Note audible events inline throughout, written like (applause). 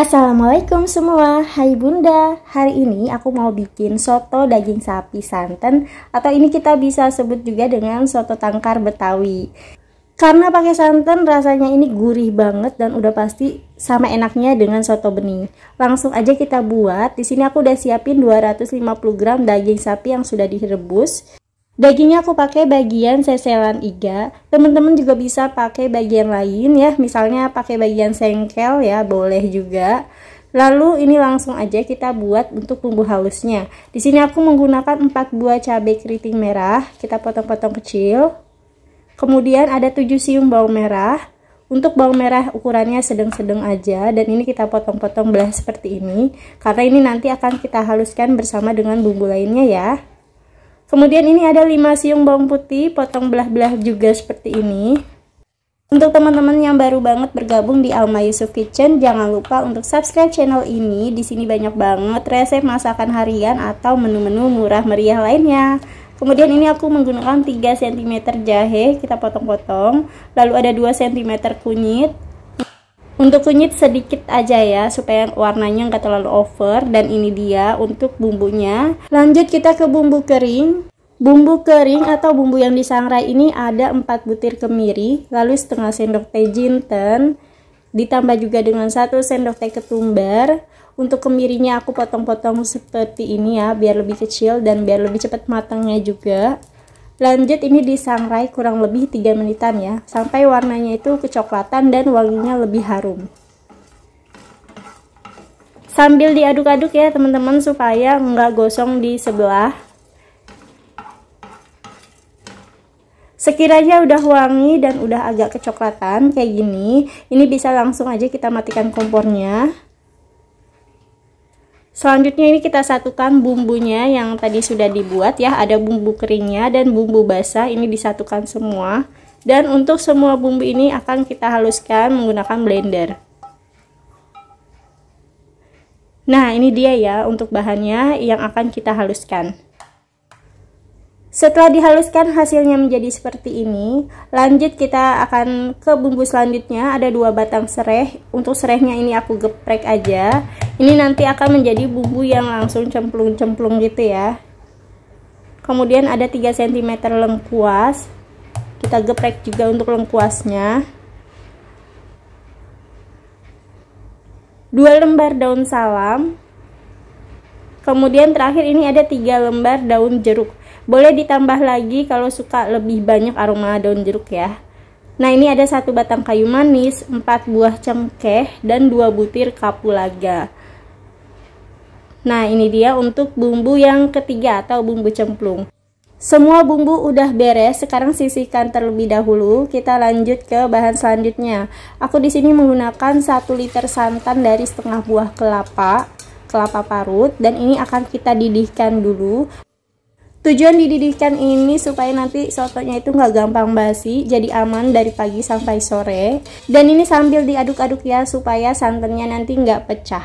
Assalamualaikum semua, hai bunda Hari ini aku mau bikin soto daging sapi santan Atau ini kita bisa sebut juga dengan soto tangkar betawi Karena pakai santan rasanya ini gurih banget dan udah pasti sama enaknya dengan soto bening Langsung aja kita buat, di sini aku udah siapin 250 gram daging sapi yang sudah direbus Dagingnya aku pakai bagian seselan iga. Teman-teman juga bisa pakai bagian lain ya, misalnya pakai bagian sengkel ya, boleh juga. Lalu ini langsung aja kita buat untuk bumbu halusnya. Di sini aku menggunakan 4 buah cabai keriting merah, kita potong-potong kecil. Kemudian ada 7 siung bawang merah. Untuk bawang merah ukurannya sedang-sedang aja dan ini kita potong-potong belah seperti ini karena ini nanti akan kita haluskan bersama dengan bumbu lainnya ya. Kemudian ini ada 5 siung bawang putih, potong belah-belah juga seperti ini. Untuk teman-teman yang baru banget bergabung di Alma Yusuf Kitchen, jangan lupa untuk subscribe channel ini. Di sini banyak banget resep masakan harian atau menu-menu murah meriah lainnya. Kemudian ini aku menggunakan 3 cm jahe, kita potong-potong. Lalu ada 2 cm kunyit, untuk kunyit sedikit aja ya supaya warnanya nggak terlalu over dan ini dia untuk bumbunya. Lanjut kita ke bumbu kering. Bumbu kering atau bumbu yang disangrai ini ada 4 butir kemiri, lalu setengah sendok teh jinten, ditambah juga dengan 1 sendok teh ketumbar. Untuk kemirinya aku potong-potong seperti ini ya, biar lebih kecil dan biar lebih cepat matangnya juga. Lanjut ini disangrai kurang lebih 3 menitan ya, sampai warnanya itu kecoklatan dan wanginya lebih harum. Sambil diaduk-aduk ya teman-teman supaya nggak gosong di sebelah. Sekiranya udah wangi dan udah agak kecoklatan kayak gini, ini bisa langsung aja kita matikan kompornya. Selanjutnya ini kita satukan bumbunya yang tadi sudah dibuat ya. Ada bumbu keringnya dan bumbu basah ini disatukan semua. Dan untuk semua bumbu ini akan kita haluskan menggunakan blender. Nah ini dia ya untuk bahannya yang akan kita haluskan. Setelah dihaluskan hasilnya menjadi seperti ini, lanjut kita akan ke bumbu selanjutnya. Ada dua batang serai. Untuk serainya ini aku geprek aja. Ini nanti akan menjadi bumbu yang langsung cemplung-cemplung gitu ya. Kemudian ada 3 cm lengkuas. Kita geprek juga untuk lengkuasnya. Dua lembar daun salam. Kemudian terakhir ini ada tiga lembar daun jeruk boleh ditambah lagi kalau suka lebih banyak aroma daun jeruk ya. Nah ini ada satu batang kayu manis, 4 buah cengkeh, dan 2 butir kapulaga. Nah ini dia untuk bumbu yang ketiga atau bumbu cemplung. Semua bumbu udah beres, sekarang sisihkan terlebih dahulu. Kita lanjut ke bahan selanjutnya. Aku di sini menggunakan 1 liter santan dari setengah buah kelapa, kelapa parut dan ini akan kita didihkan dulu. Tujuan dididihkan ini supaya nanti sotonya itu nggak gampang basi, jadi aman dari pagi sampai sore. Dan ini sambil diaduk-aduk ya supaya santannya nanti nggak pecah.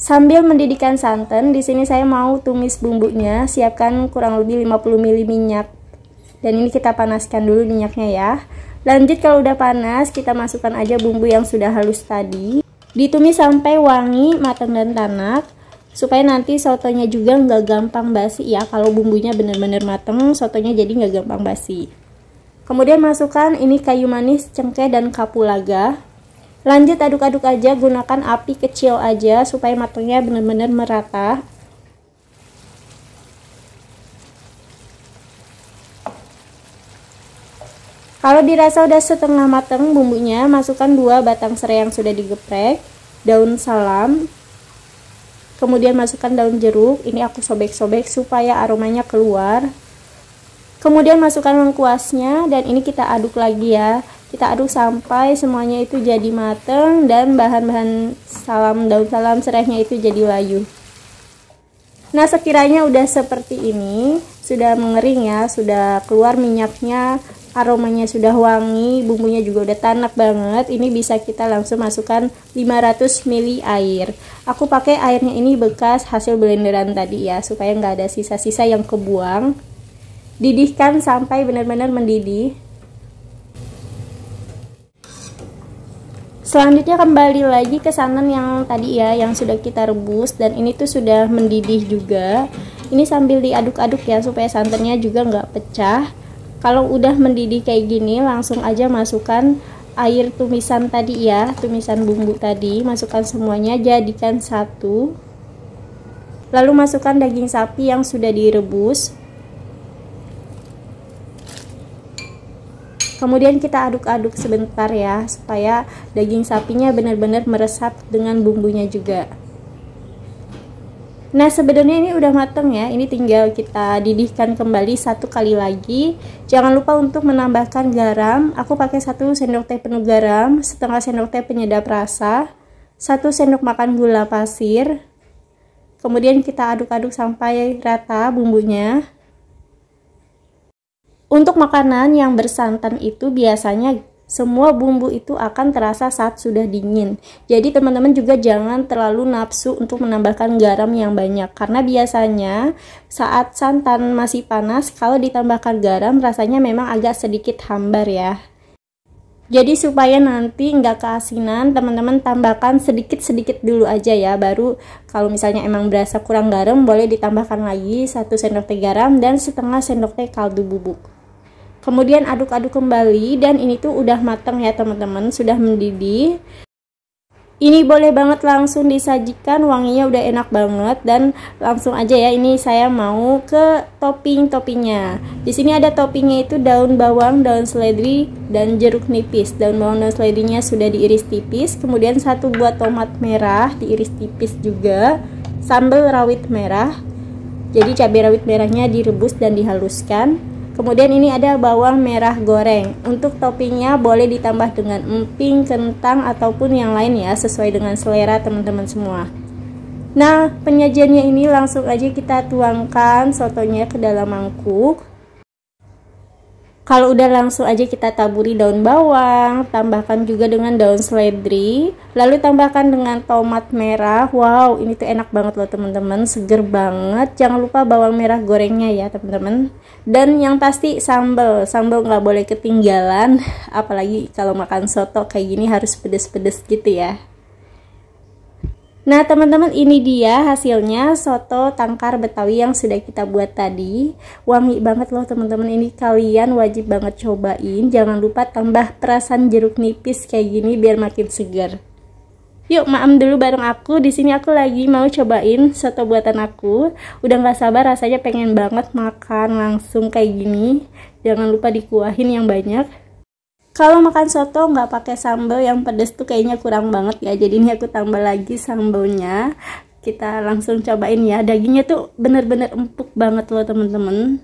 Sambil mendidihkan santan, di sini saya mau tumis bumbunya. Siapkan kurang lebih 50 ml minyak. Dan ini kita panaskan dulu minyaknya ya. Lanjut kalau udah panas, kita masukkan aja bumbu yang sudah halus tadi. Ditumis sampai wangi, matang dan tanak supaya nanti sotonya juga nggak gampang basi ya kalau bumbunya benar-benar mateng sotonya jadi nggak gampang basi kemudian masukkan ini kayu manis cengkeh dan kapulaga lanjut aduk-aduk aja gunakan api kecil aja supaya matangnya benar-benar merata kalau dirasa udah setengah mateng bumbunya masukkan dua batang serai yang sudah digeprek daun salam kemudian masukkan daun jeruk ini aku sobek-sobek supaya aromanya keluar kemudian masukkan lengkuasnya dan ini kita aduk lagi ya kita aduk sampai semuanya itu jadi mateng dan bahan-bahan salam daun salam serehnya itu jadi layu nah sekiranya udah seperti ini sudah mengering ya sudah keluar minyaknya aromanya sudah wangi, bumbunya juga udah tanak banget. Ini bisa kita langsung masukkan 500 ml air. Aku pakai airnya ini bekas hasil blenderan tadi ya, supaya nggak ada sisa-sisa yang kebuang. Didihkan sampai benar-benar mendidih. Selanjutnya kembali lagi ke santan yang tadi ya, yang sudah kita rebus dan ini tuh sudah mendidih juga. Ini sambil diaduk-aduk ya supaya santannya juga nggak pecah kalau udah mendidih kayak gini langsung aja masukkan air tumisan tadi ya tumisan bumbu tadi masukkan semuanya jadikan satu lalu masukkan daging sapi yang sudah direbus kemudian kita aduk-aduk sebentar ya supaya daging sapinya benar-benar meresap dengan bumbunya juga Nah sebenarnya ini udah mateng ya, ini tinggal kita didihkan kembali satu kali lagi. Jangan lupa untuk menambahkan garam. Aku pakai satu sendok teh penuh garam, setengah sendok teh penyedap rasa, satu sendok makan gula pasir. Kemudian kita aduk-aduk sampai rata bumbunya. Untuk makanan yang bersantan itu biasanya semua bumbu itu akan terasa saat sudah dingin. Jadi teman-teman juga jangan terlalu nafsu untuk menambahkan garam yang banyak karena biasanya saat santan masih panas kalau ditambahkan garam rasanya memang agak sedikit hambar ya. Jadi supaya nanti nggak keasinan, teman-teman tambahkan sedikit-sedikit dulu aja ya. Baru kalau misalnya emang berasa kurang garam, boleh ditambahkan lagi 1 sendok teh garam dan setengah sendok teh kaldu bubuk kemudian aduk-aduk kembali dan ini tuh udah matang ya teman-teman sudah mendidih ini boleh banget langsung disajikan, wanginya udah enak banget dan langsung aja ya ini saya mau ke topping-toppingnya. Di sini ada toppingnya itu daun bawang, daun seledri dan jeruk nipis. Daun bawang dan seledrinya sudah diiris tipis, kemudian satu buah tomat merah diiris tipis juga, sambal rawit merah. Jadi cabai rawit merahnya direbus dan dihaluskan Kemudian ini ada bawang merah goreng. Untuk toppingnya boleh ditambah dengan emping, kentang ataupun yang lain ya sesuai dengan selera teman-teman semua. Nah penyajiannya ini langsung aja kita tuangkan sotonya ke dalam mangkuk. Kalau udah langsung aja kita taburi daun bawang, tambahkan juga dengan daun seledri, lalu tambahkan dengan tomat merah. Wow, ini tuh enak banget loh teman-teman, seger banget. Jangan lupa bawang merah gorengnya ya teman-teman. Dan yang pasti sambal, sambal nggak boleh ketinggalan, (laughs) apalagi kalau makan soto kayak gini harus pedes-pedes gitu ya. Nah teman-teman ini dia hasilnya soto tangkar betawi yang sudah kita buat tadi Wangi banget loh teman-teman ini kalian wajib banget cobain Jangan lupa tambah perasan jeruk nipis kayak gini biar makin segar Yuk maam dulu bareng aku di sini aku lagi mau cobain soto buatan aku Udah gak sabar rasanya pengen banget makan langsung kayak gini Jangan lupa dikuahin yang banyak kalau makan soto nggak pakai sambal yang pedes tuh kayaknya kurang banget ya jadi ini aku tambah lagi sambalnya kita langsung cobain ya dagingnya tuh bener-bener empuk banget loh temen-temen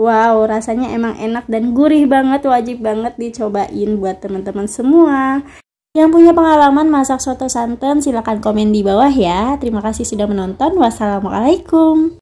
Wow, rasanya emang enak dan gurih banget, wajib banget dicobain buat teman-teman semua. Yang punya pengalaman masak soto santan, silahkan komen di bawah ya. Terima kasih sudah menonton. Wassalamualaikum.